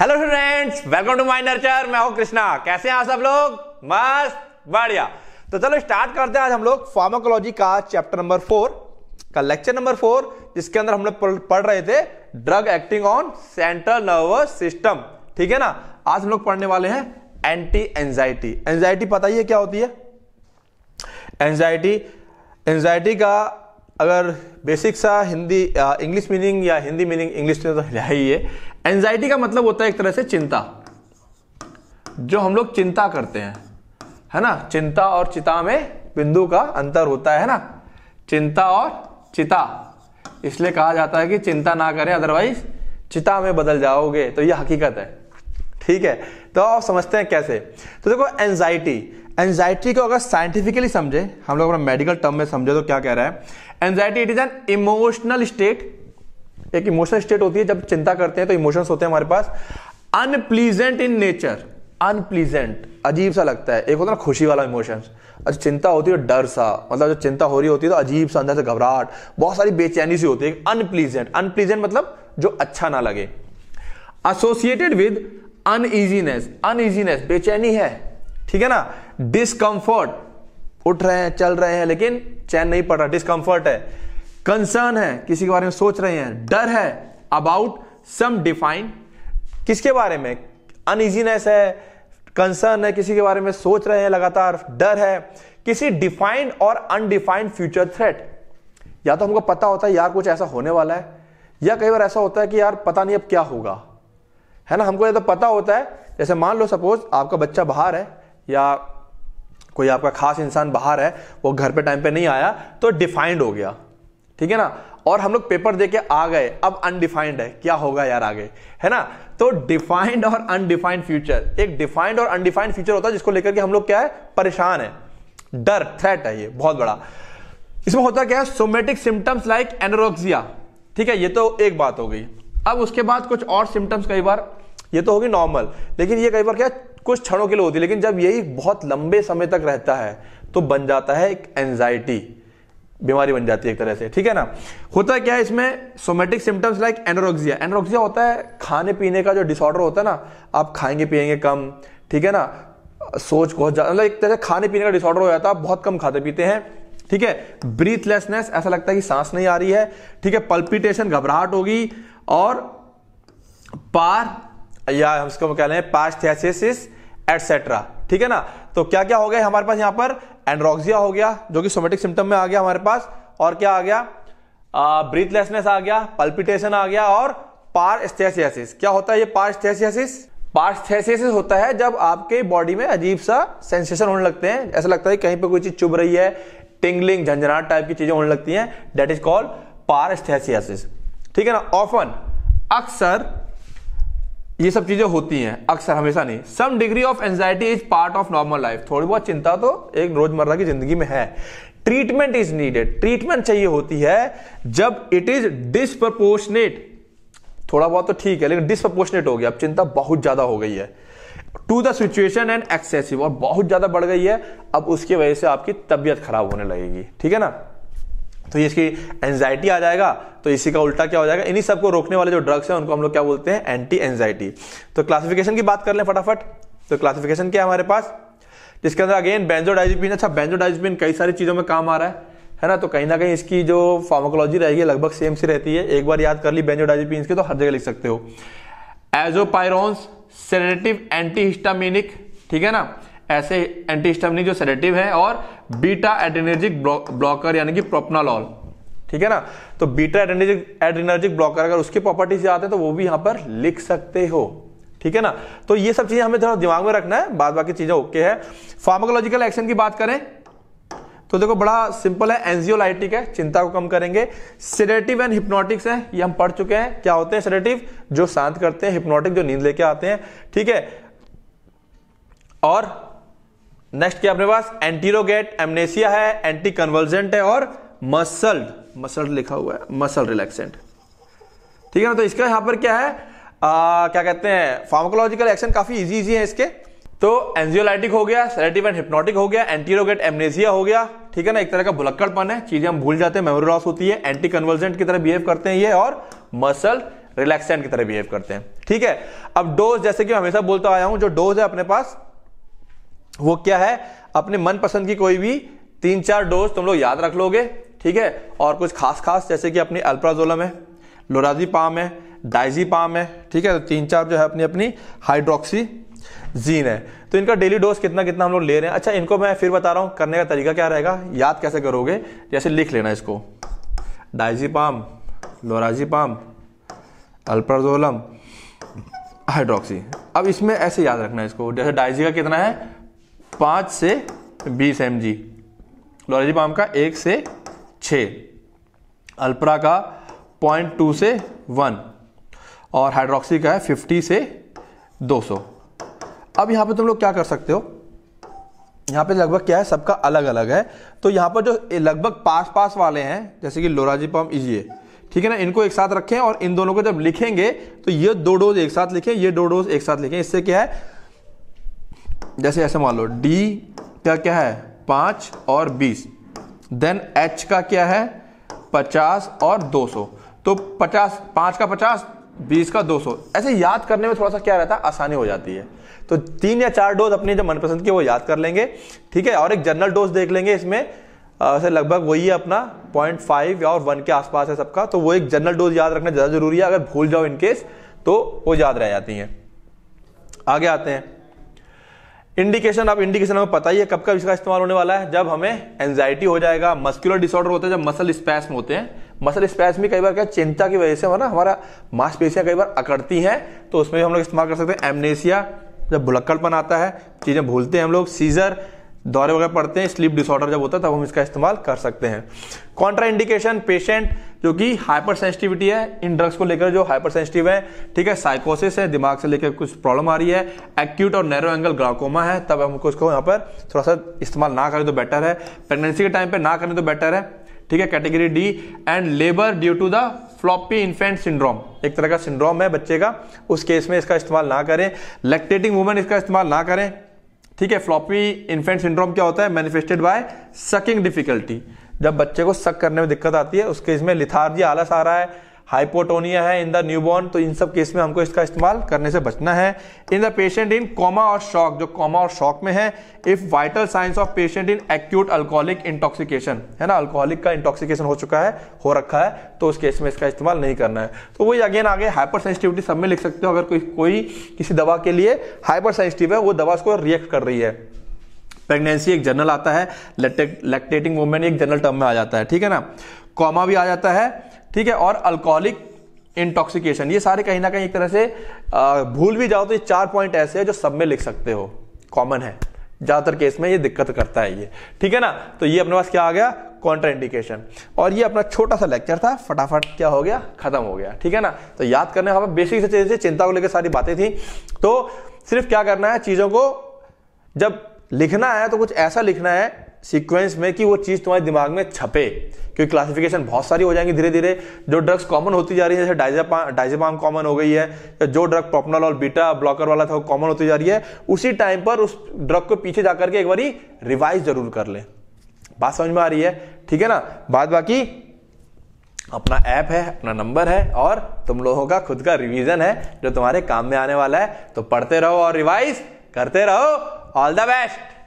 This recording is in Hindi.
hello students welcome to my nurture मैं हूं कृष्णा कैसे हैं आप सब लोग मस्त बढ़िया तो चलो स्टार्ट करते हैं आज हम लोग फार्माकोलॉजी का चैप्टर नंबर फोर का लेक्चर नंबर फोर जिसके अंदर हम लोग पढ़ रहे थे drug acting on central nervous system ठीक है ना आज हम लोग पढ़ने वाले हैं एंटी एंजाइटी एंजाइटी पता ही है क्या होती है एंजाइटी एंजाइटी का अगर बेसिक सा हिंदी इंग्लिश मीनिंग या हिंदी मीनिंग इंग्लिश में तो है ही है एंजाइटी का मतलब होता है एक तरह से चिंता जो हम लोग चिंता करते हैं है ना चिंता और चिता में बिंदु का अंतर होता है ना चिंता और चिता इसलिए कहा जाता है कि चिंता ना करें अदरवाइज चिता में बदल जाओगे तो यह हकीकत है ठीक है तो आप समझते हैं कैसे तो देखो एंजाइटी एंजाइटी को अगर साइंटिफिकली समझे हम लोग अपना मेडिकल टर्म में समझे तो क्या कह रहा है anxiety it is an emotional state एक इमोशनल स्टेट होती है जब चिंता करते हैं तो इमोशंस होते हैं हमारे पास अनप्लीजेंट इन नेचर अनप्लीजेंट अजीब सा लगता है एक होता है ना खुशी वाला इमोशंस अच्छा चिंता होती है तो डर सा मतलब जो चिंता हो रही होती है तो अजीब सा अंदर से घबराहट बहुत सारी बेचैनी सी होती है अनप्लीजेंट अनप्लीजेंट मतलब जो अच्छा ना लगे एसोसिएटेड विद अनइजीनेस अनइजीनेस बेचैनी है ठीक है ना डिसकंफर्ट उठ रहे हैं चल रहे हैं लेकिन चैन नहीं पड़ रहा डिस्कम्फर्ट है कंसर्न है किसी के बारे में सोच रहे हैं डर है अबाउट सम डिफाइन किसके बारे में अनइजीनेस है कंसर्न है किसी के बारे में सोच रहे हैं लगातार डर है किसी डिफाइंड और अनडिफाइंड फ्यूचर थ्रेट या तो हमको पता होता है यार कुछ ऐसा होने वाला है या कई बार ऐसा होता है कि यार पता नहीं अब क्या होगा है ना हमको या तो पता होता है जैसे मान लो सपोज आपका बच्चा बाहर है या कोई आपका खास इंसान बाहर है वो घर पे टाइम पे नहीं आया तो डिफाइंड हो गया ठीक है ना और हम लोग पेपर दे के आ गए अब अनडिफाइंड है क्या होगा यार आगे है ना तो डिफाइंड और अनडिफाइंड फ्यूचर एक डिफाइंड और अनडिफाइंड फ्यूचर होता है जिसको लेकर के हम लोग क्या है परेशान है डर थ्रेट है ये बहुत बड़ा इसमें होता क्या है सोमेटिक सिम्टम्स लाइक एनोरोक्सिया ठीक है ये तो एक बात हो गई अब उसके बाद कुछ और सिम्टम्स कई बार ये तो होगी नॉर्मल लेकिन ये कई बार क्या कुछ क्षणों के लिए होती है लेकिन जब यही बहुत लंबे समय तक रहता है तो बन जाता है एक एंजाइटी बीमारी बन जाती है एक तरह से ठीक है ना होता है क्या है इसमें somatic symptoms like anorexia anorexia होता है खाने पीने का जो डिसऑर्डर होता है ना आप खाएंगे पिएंगे कम ठीक है ना सोच बहुत ज़्यादा मतलब एक तरह से खाने पीने का डिसऑर्डर हो जाता है बहुत कम खाते पीते हैं ठीक है ब्रीथलेसनेस ऐसा लगता है कि सांस नहीं आ रही है ठीक है पल्पिटेशन घबराहट होगी और पार या हम इसको कह रहे हैं एटसेट्रा ठीक है ना तो क्या क्या हो गया हमारे पास यहां पर एंड्रोक्सिया हो गया जो कि सोमेटिक सिम्टम में आ गया हमारे पास और क्या आ गया ब्रीथलेसनेस आ गया पल्पिटेशन आ गया और पारस्थेसियासिस क्या होता है ये पारस्थेसियासिस पारस्थेसिस होता है जब आपके बॉडी में अजीब सा सेंसेशन होने लगते हैं ऐसा लगता है कहीं पर कोई चीज चुभ रही है टिंगलिंग झंझनाट टाइप की चीजें होने लगती हैं डेट इज कॉल्ड पारस्थेसियासिस ठीक है ना ऑफन अक्सर ये सब चीजें होती हैं अक्सर हमेशा नहीं some degree of anxiety is part of normal life थोड़ी बहुत चिंता तो एक रोजमर्रा की जिंदगी में है ट्रीटमेंट इज नीडेड ट्रीटमेंट चाहिए होती है जब इट इज डिस्प्रपोर्शनेट थोड़ा बहुत तो ठीक है लेकिन डिस्प्रपोर्शनेट हो गया अब चिंता बहुत ज्यादा हो गई है to the situation and excessive और बहुत ज्यादा बढ़ गई है अब उसकी वजह से आपकी तबियत खराब होने लगेगी ठीक है ना तो ये इसकी एंजाइटी आ जाएगा तो इसी का उल्टा क्या हो जाएगा इन्हीं सबको रोकने वाले जो ड्रग्स हैं उनको हम लोग क्या बोलते हैं एंटी एंजाइटी तो क्लासिफिकेशन की बात कर लें फटाफट तो क्लासिफिकेशन क्या है हमारे पास जिसके अंदर अगेन बेंजोडाइजिपिन अच्छा बेंजोडाइजिपिन कई सारी चीज़ों में काम आ रहा है है ना तो कहीं ना कहीं इसकी जो फार्माकोलॉजी रहेगी लगभग सेम सी रहती है एक बार याद कर ली बेंजोडाइजिपिन की तो हर जगह लिख सकते हो एजोपायरोन्स सेनेटिव एंटी हिस्टामिनिक ठीक है ना ऐसे एंटीस्टामिनिक जो सेडेटिव है और बीटा एड्रीनर्जिक ब्लॉकर यानी कि प्रोपनालॉल ठीक है ना तो बीटा एड्रीनर्जिक एड्रीनर्जिक ब्लॉकर अगर उसकी प्रॉपर्टीज याद है तो वो भी यहां पर लिख सकते हो ठीक है ना तो ये सब चीजें हमें थोड़ा दिमाग में रखना है बाद बाकी चीजें ओके है फार्माकोलॉजिकल एक्शन की बात करें तो देखो बड़ा सिंपल है एंजियोलाइटिक है चिंता को कम करेंगे सेडेटिव एंड हिप्नोटिक्स है ये हम पढ़ चुके हैं क्या होते हैं सेडेटिव जो शांत करते हैं हिप्नोटिक जो नींद लेके आते हैं ठीक है और नेक्स्ट क्या अपने पास एंटीरोगेट एमनेसिया है एंटी कन्वर्जेंट है और मसल मसल लिखा हुआ है मसल रिलैक्सेंट ठीक है ना तो इसका यहां पर क्या है आ, क्या कहते हैं फार्माकोलॉजिकल एक्शन काफी इजी इजी है इसके तो एंजियोलाइटिक हो गया सेलेटिव एंड हिप्नोटिक हो गया एंटीरोगेट एमनेसिया हो गया ठीक है ना एक तरह का बुलक्कड़पन है चीजें हम भूल जाते हैं मेमोरी लॉस होती है एंटी कन्वर्जेंट की तरह बिहेव करते हैं ये और मसल रिलैक्सेंट की तरह बिहेव करते हैं ठीक है अब डोज जैसे कि हमेशा बोलता आया हूं जो डोज है अपने पास वो क्या है अपने मनपसंद की कोई भी तीन चार डोज तुम लोग याद रख लोगे ठीक है और कुछ खास खास जैसे कि अपनी अल्प्राजोलम है लोराजी पाम है पाम है ठीक है तो तीन चार जो है अपनी अपनी हाइड्रोक्सी जीन है तो इनका डेली डोज कितना कितना हम लोग ले रहे हैं अच्छा इनको मैं फिर बता रहा हूँ करने का तरीका क्या रहेगा याद कैसे करोगे जैसे लिख लेना इसको diazepam lorazepam alprazolam hydroxy अब इसमें ऐसे याद रखना है इसको जैसे डाइजी का कितना है पाँच से बीस एम जी पाम का एक से छ अल्प्रा का पॉइंट टू से वन और हाइड्रोक्सी का है फिफ्टी से दो सौ अब यहाँ पे तुम लोग क्या कर सकते हो यहाँ पे लगभग क्या है सबका अलग अलग है तो यहाँ पर जो लगभग पास पास वाले हैं जैसे कि लोराजीपाम ये ठीक है ना इनको एक साथ रखें और इन दोनों को जब लिखेंगे तो ये दो डोज एक साथ लिखें ये दो डोज एक साथ लिखें इससे क्या है जैसे ऐसे मान लो डी का क्या है पांच और बीस देन एच का क्या है पचास और दो सौ तो पचास पांच का पचास बीस का दो सौ ऐसे याद करने में थोड़ा सा क्या रहता है आसानी हो जाती है तो तीन या चार डोज अपनी जो मनपसंद की वो याद कर लेंगे ठीक है और एक जनरल डोज देख लेंगे इसमें से लगभग वही है अपना पॉइंट फाइव या और वन के आसपास है सबका तो वो एक जनरल डोज याद रखना ज़्यादा जरूरी है अगर भूल जाओ इनकेस तो वो याद रह जाती है आगे आते हैं इंडिकेशन आप इंडिकेशन हमें पता ही है कब कब इसका इस्तेमाल होने वाला है जब हमें एंजाइटी हो जाएगा मस्कुलर डिसऑर्डर होते हैं जब मसल स्पैस्म होते हैं मसल स्पैस्म भी कई बार क्या चिंता की वजह से हमारा हमारा मांसपेशियां कई बार अकड़ती हैं तो उसमें भी हम लोग इस्तेमाल कर सकते हैं एमनेसिया जब भुलक्कड़पन आता है चीज़ें भूलते हैं हम लोग सीजर दौरे वगैरह पड़ते हैं स्लीप डिसऑर्डर जब होता है तब हम इसका इस्तेमाल कर सकते हैं कॉन्ट्रा इंडिकेशन पेशेंट जो कि हाइपर सेंसिटिविटी है इन ड्रग्स को लेकर जो हाइपर सेंसिटिव है ठीक है साइकोसिस है दिमाग से लेकर कुछ प्रॉब्लम आ रही है एक्यूट और नैरो एंगल ग्लाकोमा है तब हमको इसको यहाँ पर थोड़ा सा इस्तेमाल ना करें तो बेटर है प्रेगनेंसी के टाइम पर ना करें तो बेटर है ठीक है category D and labour due to the floppy infant syndrome एक तरह का सिंड्रोम है बच्चे का उस केस में इसका इस्तेमाल ना करें लैक्टेटिंग वुमेन इसका इस्तेमाल ना करें ठीक है फ्लॉपी इन्फेंट सिंड्रोम क्या होता है मैनिफेस्टेड बाय सकिंग डिफिकल्टी जब बच्चे को सक करने में दिक्कत आती है उसके इसमें लिथार्जी आलस आ रहा है हाइपोटोनिया है इन द न्यूबॉर्न तो इन सब केस में हमको इसका इस्तेमाल करने से बचना है in the patient in coma और शॉक जो कोमा और शॉक में है if vital signs of patient in acute alcoholic intoxication है ना अल्कोहलिक का इंटॉक्सिकेशन हो चुका है हो रखा है तो उस केस में इसका इस्तेमाल नहीं करना है तो वही अगेन आगे हाइपर सेंसिटिविटी सब में लिख सकते हो अगर कोई कोई किसी दवा के लिए हाइपर सेंसिटिव है वो दवा उसको रिएक्ट कर रही है प्रेगनेंसी एक जनरल आता है लैक्टेटिंग वूमेन एक जनरल टर्म में आ जाता है ठीक है ना कॉमा भी आ जाता है ठीक है और अल्कोहलिक इंटॉक्सिकेशन ये सारे कहीं ना कहीं एक तरह से भूल भी जाओ तो ये चार पॉइंट ऐसे हैं जो सब में लिख सकते हो कॉमन है ज़्यादातर केस में ये दिक्कत करता है ये ठीक है ना तो ये अपने पास क्या आ गया कॉन्ट्रा इंडिकेशन और ये अपना छोटा सा लेक्चर था फटाफट क्या हो गया खत्म हो गया ठीक है ना तो याद करने हमारे बेसिक से चीज़ें चिंता को लेकर सारी बातें थी तो सिर्फ क्या करना है चीज़ों को जब लिखना है तो कुछ ऐसा लिखना है सीक्वेंस में कि वो चीज़ तुम्हारे दिमाग में छपे क्योंकि क्लासिफिकेशन बहुत सारी हो जाएंगी धीरे धीरे जो ड्रग्स कॉमन होती जा रही है जैसे डाइजेपाम डाइजेपाम कॉमन हो गई है या जो ड्रग प्रोपनल और बीटा ब्लॉकर वाला था वो कॉमन होती जा रही है उसी टाइम पर उस ड्रग को पीछे जा करके एक बार रिवाइज जरूर कर लें बात समझ में आ रही है ठीक है ना बाद बाकी अपना ऐप है अपना नंबर है और तुम लोगों का खुद का रिवीजन है जो तुम्हारे काम में आने वाला है तो पढ़ते रहो और रिवाइज करते रहो ऑल द बेस्ट